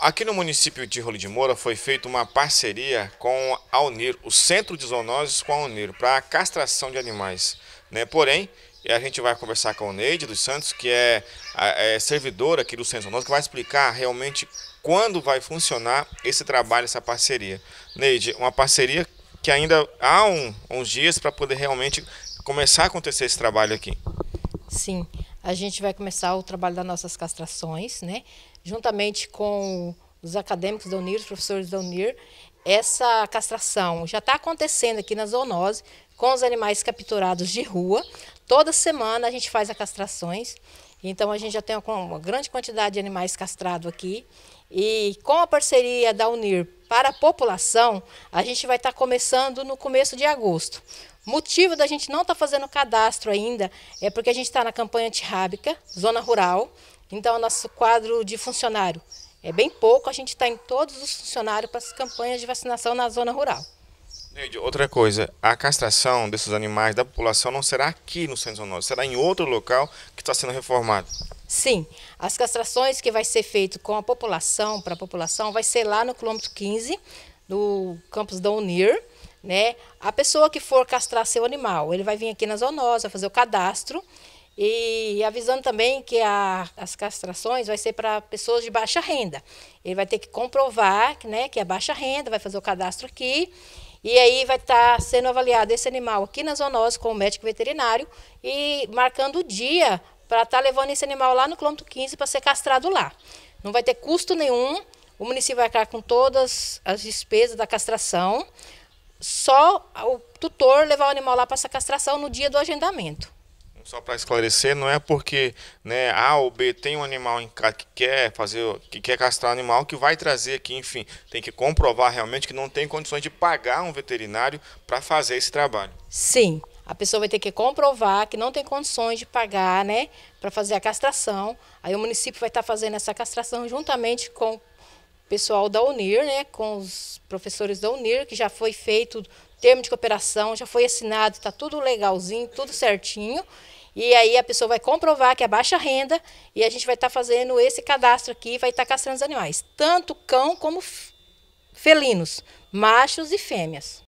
Aqui no município de Rolim de Moura foi feita uma parceria com a Unir, o Centro de Zoonoses com a Unir, para castração de animais. Né? Porém, a gente vai conversar com o Neide dos Santos, que é, é servidora aqui do Centro de Zoonoses, que vai explicar realmente quando vai funcionar esse trabalho, essa parceria. Neide, uma parceria que ainda há um, uns dias para poder realmente começar a acontecer esse trabalho aqui. Sim. Sim a gente vai começar o trabalho das nossas castrações, né? Juntamente com os acadêmicos da Unir, os professores da Unir, essa castração já está acontecendo aqui na zoonose com os animais capturados de rua. Toda semana a gente faz as castrações. Então a gente já tem uma grande quantidade de animais castrados aqui. E com a parceria da Unir para a população, a gente vai estar tá começando no começo de agosto. Motivo da gente não estar tá fazendo cadastro ainda é porque a gente está na campanha antirrábica, zona rural, então o nosso quadro de funcionário é bem pouco, a gente está em todos os funcionários para as campanhas de vacinação na zona rural. Neide, outra coisa, a castração desses animais da população não será aqui no Centro Zonose, será em outro local que está sendo reformado. Sim, as castrações que vai ser feito com a população, para a população, vai ser lá no quilômetro 15, no campus da Unir, né? A pessoa que for castrar seu animal, ele vai vir aqui na zoonose, vai fazer o cadastro e avisando também que a, as castrações vai ser para pessoas de baixa renda. Ele vai ter que comprovar né, que é baixa renda, vai fazer o cadastro aqui. E aí vai estar tá sendo avaliado esse animal aqui na zoonose com o médico veterinário e marcando o dia para estar tá levando esse animal lá no quilômetro 15 para ser castrado lá. Não vai ter custo nenhum, o município vai arcar com todas as despesas da castração só o tutor levar o animal lá para essa castração no dia do agendamento. Só para esclarecer, não é porque né, A ou B tem um animal em casa que quer fazer, que quer castrar o animal, que vai trazer aqui, enfim, tem que comprovar realmente que não tem condições de pagar um veterinário para fazer esse trabalho. Sim, a pessoa vai ter que comprovar que não tem condições de pagar, né, para fazer a castração. Aí o município vai estar tá fazendo essa castração juntamente com pessoal da UNIR, né, com os professores da UNIR, que já foi feito termo de cooperação, já foi assinado, está tudo legalzinho, tudo certinho. E aí a pessoa vai comprovar que é baixa renda e a gente vai estar tá fazendo esse cadastro aqui, vai estar tá castrando os animais, tanto cão como felinos, machos e fêmeas.